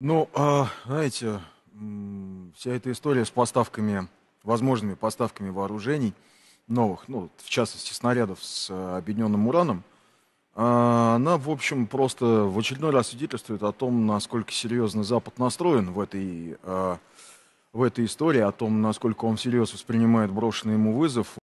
Ну, а, знаете, вся эта история с поставками, возможными поставками вооружений новых, ну, в частности, снарядов с а, объединенным ураном, а, она, в общем, просто в очередной раз свидетельствует о том, насколько серьезно Запад настроен в этой, в этой истории, о том, насколько он всерьез воспринимает брошенный ему вызов.